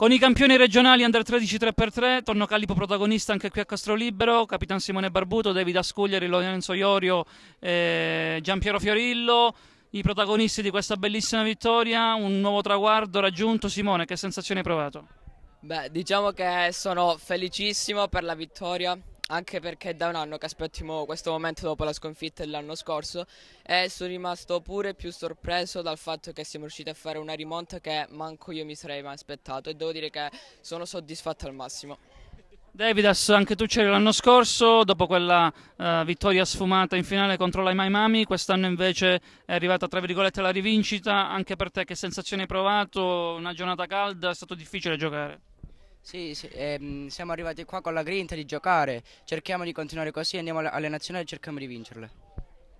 Con i campioni regionali under 13 3x3, Torno Calipo protagonista anche qui a Castrolibero, Capitan Simone Barbuto, David Ascuglieri, Lorenzo Iorio, eh, Giampiero Fiorillo, i protagonisti di questa bellissima vittoria, un nuovo traguardo raggiunto. Simone, che sensazione hai provato? Beh, diciamo che sono felicissimo per la vittoria, anche perché da un anno che aspettiamo questo momento dopo la sconfitta dell'anno scorso e sono rimasto pure più sorpreso dal fatto che siamo riusciti a fare una rimonta che manco io mi sarei mai aspettato e devo dire che sono soddisfatto al massimo. Davidas, anche tu c'eri l'anno scorso, dopo quella uh, vittoria sfumata in finale contro la Mai Mami, quest'anno invece è arrivata tra virgolette la rivincita, anche per te che sensazione hai provato, una giornata calda, è stato difficile giocare? Sì, sì ehm, siamo arrivati qua con la grinta di giocare, cerchiamo di continuare così, andiamo alle nazionali e cerchiamo di vincerle.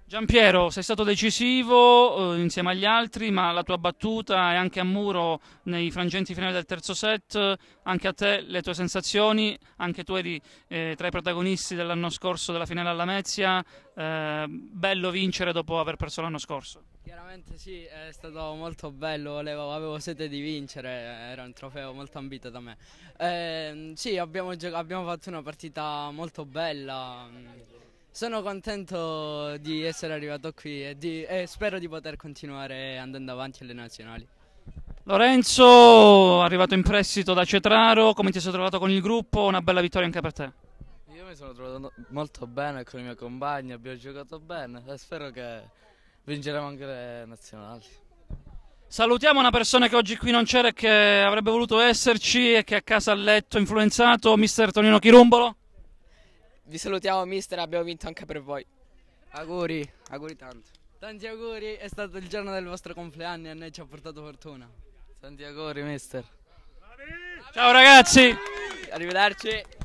Giampiero, sei stato decisivo eh, insieme agli altri, ma la tua battuta è anche a Muro nei frangenti finali del terzo set, anche a te le tue sensazioni, anche tu eri eh, tra i protagonisti dell'anno scorso della finale alla Mezia, eh, bello vincere dopo aver perso l'anno scorso. Chiaramente sì, è stato molto bello, volevo, avevo sete di vincere, era un trofeo molto ambito da me. Eh, sì, abbiamo, abbiamo, fatto una partita molto bella, mm. sono contento di essere arrivato qui e, di, e spero di poter continuare andando avanti alle nazionali. Lorenzo, arrivato in prestito da Cetraro, come ti sei trovato con il gruppo? Una bella vittoria anche per te. Io mi sono trovato molto bene con i miei compagni, abbiamo giocato bene e spero che vinceremo anche le nazionali. Salutiamo una persona che oggi qui non c'era e che avrebbe voluto esserci e che a casa ha letto influenzato, mister Tonino Chirumbolo. Vi salutiamo mister, abbiamo vinto anche per voi. Auguri, auguri tanto. Tanti auguri, è stato il giorno del vostro compleanno e a noi ci ha portato fortuna. Tanti auguri mister. Ciao ragazzi. Arrivederci.